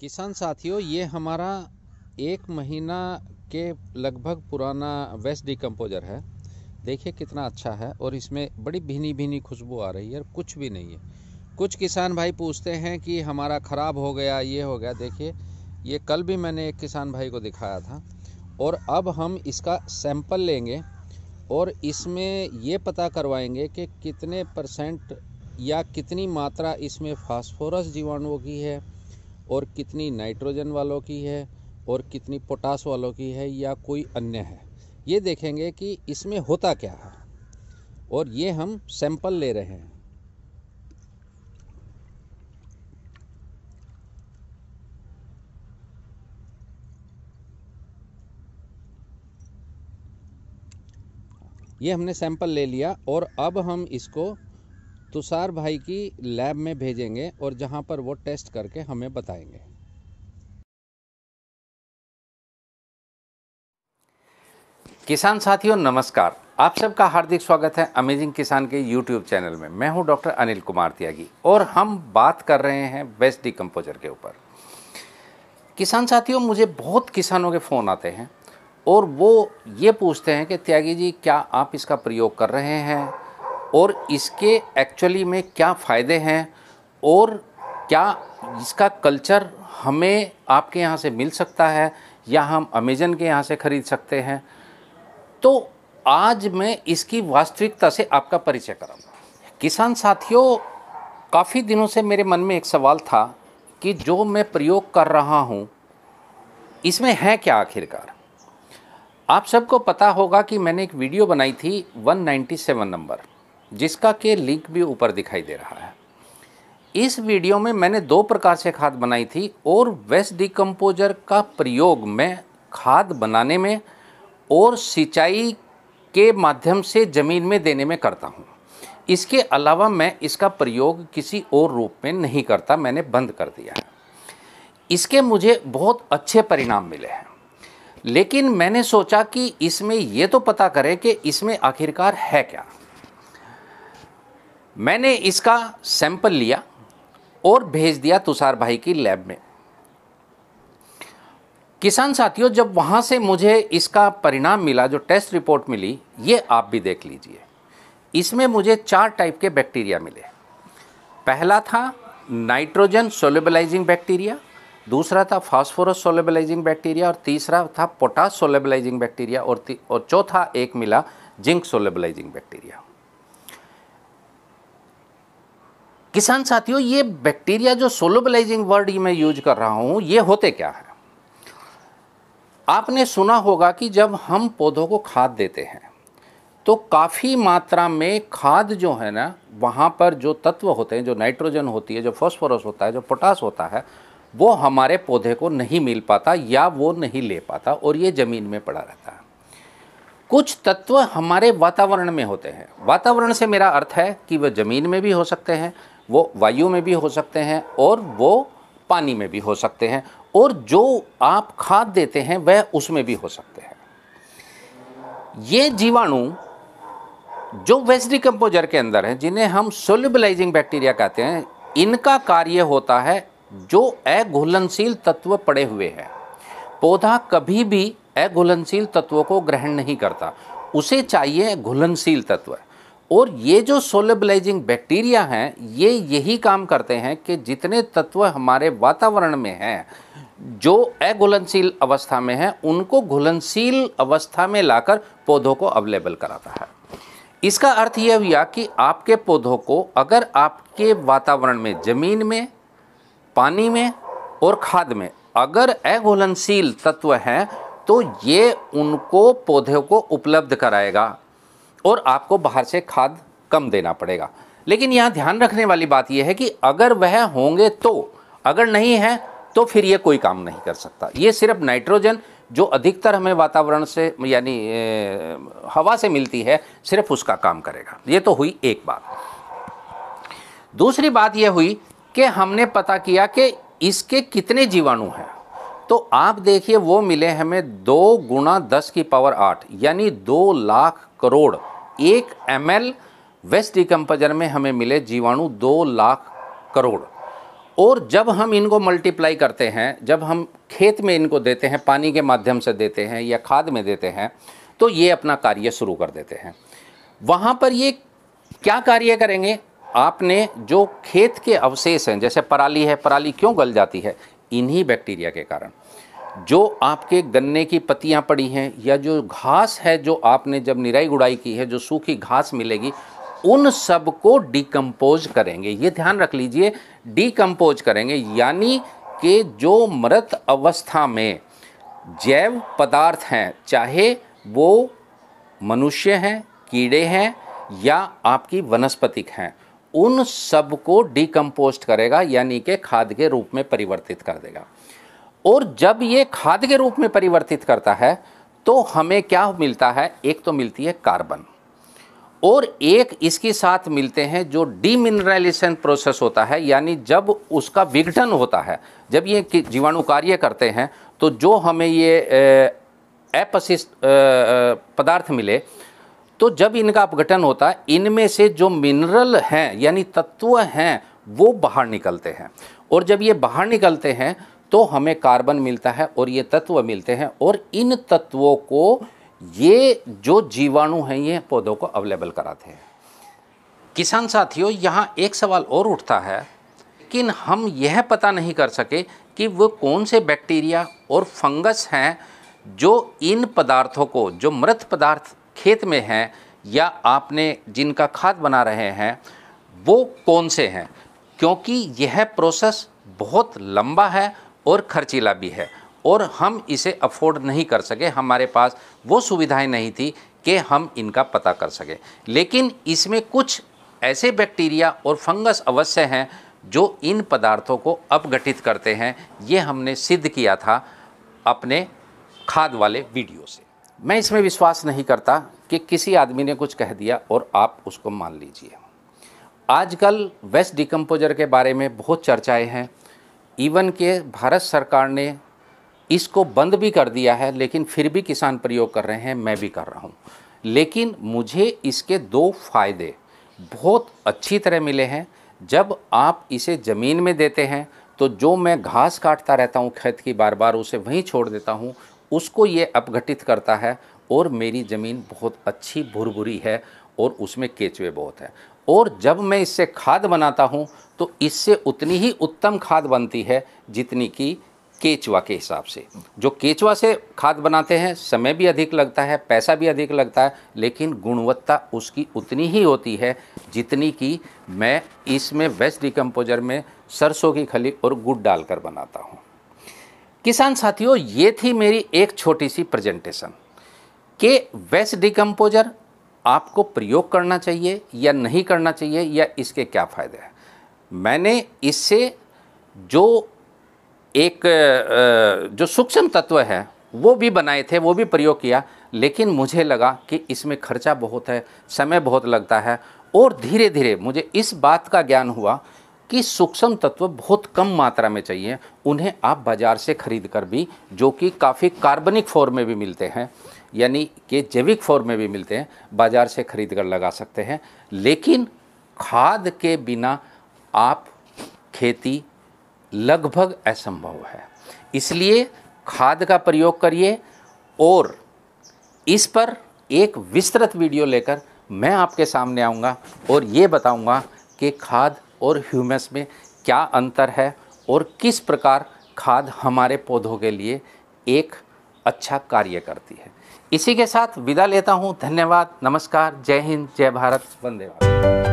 किसान साथियों ये हमारा एक महीना के लगभग पुराना वेस्ट डिकम्पोजर है देखिए कितना अच्छा है और इसमें बड़ी भीनी भीनी खुशबू आ रही है और कुछ भी नहीं है कुछ किसान भाई पूछते हैं कि हमारा ख़राब हो गया ये हो गया देखिए ये कल भी मैंने एक किसान भाई को दिखाया था और अब हम इसका सैंपल लेंगे और इसमें ये पता करवाएंगे कि कितने परसेंट या कितनी मात्रा इसमें फास्फोरस जीवाणुओं की है और कितनी नाइट्रोजन वालों की है और कितनी पोटास वालों की है या कोई अन्य है ये देखेंगे कि इसमें होता क्या है और ये हम सैंपल ले रहे हैं ये हमने सैंपल ले लिया और अब हम इसको तुषार भाई की लैब में भेजेंगे और जहाँ पर वो टेस्ट करके हमें बताएंगे किसान साथियों नमस्कार आप सबका हार्दिक स्वागत है अमेजिंग किसान के यूट्यूब चैनल में मैं हूं डॉक्टर अनिल कुमार त्यागी और हम बात कर रहे हैं बेस्ट डिकम्पोजर के ऊपर किसान साथियों मुझे बहुत किसानों के फ़ोन आते हैं और वो ये पूछते हैं कि त्यागी जी क्या आप इसका प्रयोग कर रहे हैं और इसके एक्चुअली में क्या फ़ायदे हैं और क्या इसका कल्चर हमें आपके यहाँ से मिल सकता है या हम अमेजन के यहाँ से ख़रीद सकते हैं तो आज मैं इसकी वास्तविकता से आपका परिचय कराऊंगा किसान साथियों काफ़ी दिनों से मेरे मन में एक सवाल था कि जो मैं प्रयोग कर रहा हूँ इसमें है क्या आखिरकार आप सबको पता होगा कि मैंने एक वीडियो बनाई थी 197 नंबर जिसका के लिंक भी ऊपर दिखाई दे रहा है इस वीडियो में मैंने दो प्रकार से खाद बनाई थी और वेस्ट डिकम्पोजर का प्रयोग मैं खाद बनाने में और सिंचाई के माध्यम से ज़मीन में देने में करता हूँ इसके अलावा मैं इसका प्रयोग किसी और रूप में नहीं करता मैंने बंद कर दिया है इसके मुझे बहुत अच्छे परिणाम मिले हैं लेकिन मैंने सोचा कि इसमें यह तो पता करें कि इसमें आखिरकार है क्या मैंने इसका सैंपल लिया और भेज दिया तुषार भाई की लैब में किसान साथियों जब वहां से मुझे इसका परिणाम मिला जो टेस्ट रिपोर्ट मिली ये आप भी देख लीजिए इसमें मुझे चार टाइप के बैक्टीरिया मिले पहला था नाइट्रोजन सोलेबलाइजिंग बैक्टीरिया दूसरा था फास्फोरस सोलेबलाइजिंग बैक्टीरिया और तीसरा था पोटास सोलेबलाइजिंग बैक्टीरिया और और चौथा एक मिला जिंक सोलेबलाइजिंग बैक्टीरिया किसान साथियों ये बैक्टीरिया जो सोलेबलाइजिंग वर्ड में यूज कर रहा हूं ये होते क्या है आपने सुना होगा कि जब हम पौधों को खाद देते हैं तो काफ़ी मात्रा में खाद जो है ना वहाँ पर जो तत्व होते हैं जो नाइट्रोजन होती है जो फॉस्फोरस होता है जो पोटास होता है वो हमारे पौधे को नहीं मिल पाता या वो नहीं ले पाता और ये ज़मीन में पड़ा रहता है कुछ तत्व हमारे वातावरण में होते हैं वातावरण से मेरा अर्थ है कि वह ज़मीन में भी हो सकते हैं वो वायु में भी हो सकते हैं और वो पानी में भी हो सकते हैं और जो आप खाद देते हैं वह उसमें भी हो सकते हैं ये जीवाणु जो वेस्ट डिकम्पोजर के अंदर हैं जिन्हें हम सोलिबलाइजिंग बैक्टीरिया कहते हैं इनका कार्य होता है जो अघुलनशील तत्व पड़े हुए हैं पौधा कभी भी अघुलनशील तत्वों को ग्रहण नहीं करता उसे चाहिए घुलनशील तत्व और ये जो सोलेबलाइजिंग बैक्टीरिया हैं ये यही काम करते हैं कि जितने तत्व हमारे वातावरण में हैं जो अघुलनशील अवस्था में हैं उनको घुलनशील अवस्था में लाकर पौधों को अवेलेबल कराता है इसका अर्थ यह हुआ कि आपके पौधों को अगर आपके वातावरण में ज़मीन में पानी में और खाद में अगर अघुलनशील तत्व हैं तो ये उनको पौधे को उपलब्ध कराएगा और आपको बाहर से खाद कम देना पड़ेगा लेकिन यहाँ ध्यान रखने वाली बात यह है कि अगर वह होंगे तो अगर नहीं है तो फिर ये कोई काम नहीं कर सकता ये सिर्फ नाइट्रोजन जो अधिकतर हमें वातावरण से यानी हवा से मिलती है सिर्फ उसका काम करेगा ये तो हुई एक बात दूसरी बात यह हुई कि हमने पता किया कि इसके कितने जीवाणु हैं तो आप देखिए वो मिले हमें दो गुणा दस की पावर आठ यानी दो लाख करोड़ एक एम एल वेस्ट डिकम्पजर में हमें मिले जीवाणु दो लाख करोड़ और जब हम इनको मल्टीप्लाई करते हैं जब हम खेत में इनको देते हैं पानी के माध्यम से देते हैं या खाद में देते हैं तो ये अपना कार्य शुरू कर देते हैं वहाँ पर ये क्या कार्य करेंगे आपने जो खेत के अवशेष हैं जैसे पराली है पराली क्यों गल जाती है इन्हीं बैक्टीरिया के कारण जो आपके गन्ने की पत्तियां पड़ी हैं या जो घास है जो आपने जब निराई गुड़ाई की है जो सूखी घास मिलेगी उन सब को डिकम्पोज करेंगे ये ध्यान रख लीजिए डिकम्पोज करेंगे यानी कि जो मृत अवस्था में जैव पदार्थ हैं चाहे वो मनुष्य हैं कीड़े हैं या आपकी वनस्पतिक हैं उन सब को डिकम्पोस्ट करेगा यानी कि खाद के रूप में परिवर्तित कर देगा और जब ये खाद के रूप में परिवर्तित करता है तो हमें क्या मिलता है एक तो मिलती है कार्बन और एक इसके साथ मिलते हैं जो डीमिनरलाइजेशन प्रोसेस होता है यानी जब उसका विघटन होता है जब ये जीवाणु कार्य करते हैं तो जो हमें ये एपसिस्ट पदार्थ मिले तो जब इनका अपघटन होता है इनमें से जो मिनरल हैं यानी तत्व हैं वो बाहर निकलते हैं और जब ये बाहर निकलते हैं तो हमें कार्बन मिलता है और ये तत्व मिलते हैं और इन तत्वों को ये जो जीवाणु हैं ये पौधों को अवेलेबल कराते हैं किसान साथियों यहाँ एक सवाल और उठता है लेकिन हम यह पता नहीं कर सके कि वो कौन से बैक्टीरिया और फंगस हैं जो इन पदार्थों को जो मृत पदार्थ खेत में हैं या आपने जिनका खाद बना रहे हैं वो कौन से हैं क्योंकि यह प्रोसेस बहुत लंबा है और खर्चीला भी है और हम इसे अफोर्ड नहीं कर सके हमारे पास वो सुविधाएं नहीं थी कि हम इनका पता कर सकें लेकिन इसमें कुछ ऐसे बैक्टीरिया और फंगस अवश्य हैं जो इन पदार्थों को अपगठित करते हैं ये हमने सिद्ध किया था अपने खाद वाले वीडियो से मैं इसमें विश्वास नहीं करता कि किसी आदमी ने कुछ कह दिया और आप उसको मान लीजिए आजकल वेस्ट डिकम्पोजर के बारे में बहुत चर्चाएं हैं इवन के भारत सरकार ने इसको बंद भी कर दिया है लेकिन फिर भी किसान प्रयोग कर रहे हैं मैं भी कर रहा हूँ लेकिन मुझे इसके दो फायदे बहुत अच्छी तरह मिले हैं जब आप इसे ज़मीन में देते हैं तो जो मैं घास काटता रहता हूँ खेत की बार बार उसे वहीं छोड़ देता हूँ उसको ये अपघटित करता है और मेरी ज़मीन बहुत अच्छी भुरभुरी है और उसमें केचुए बहुत हैं और जब मैं इससे खाद बनाता हूँ तो इससे उतनी ही उत्तम खाद बनती है जितनी कि केचवा के हिसाब से जो केचवा से खाद बनाते हैं समय भी अधिक लगता है पैसा भी अधिक लगता है लेकिन गुणवत्ता उसकी उतनी ही होती है जितनी कि मैं इसमें वेस्ट डिकम्पोजर में सरसों की खली और गुड़ डालकर बनाता हूँ किसान साथियों ये थी मेरी एक छोटी सी प्रेजेंटेशन कि वेस्ट डिकम्पोजर आपको प्रयोग करना चाहिए या नहीं करना चाहिए या इसके क्या फ़ायदे हैं मैंने इससे जो एक जो सूक्ष्म तत्व है वो भी बनाए थे वो भी प्रयोग किया लेकिन मुझे लगा कि इसमें खर्चा बहुत है समय बहुत लगता है और धीरे धीरे मुझे इस बात का ज्ञान हुआ कि सूक्ष्म तत्व बहुत कम मात्रा में चाहिए उन्हें आप बाज़ार से खरीद कर भी जो कि काफ़ी कार्बनिक फॉर्म में भी मिलते हैं यानी कि जैविक फॉर्म में भी मिलते हैं बाज़ार से खरीद कर लगा सकते हैं लेकिन खाद के बिना आप खेती लगभग असंभव है इसलिए खाद का प्रयोग करिए और इस पर एक विस्तृत वीडियो लेकर मैं आपके सामने आऊँगा और ये बताऊँगा कि खाद और ह्यूमस में क्या अंतर है और किस प्रकार खाद हमारे पौधों के लिए एक अच्छा कार्य करती है इसी के साथ विदा लेता हूँ धन्यवाद नमस्कार जय हिंद जय भारत वंदे भारत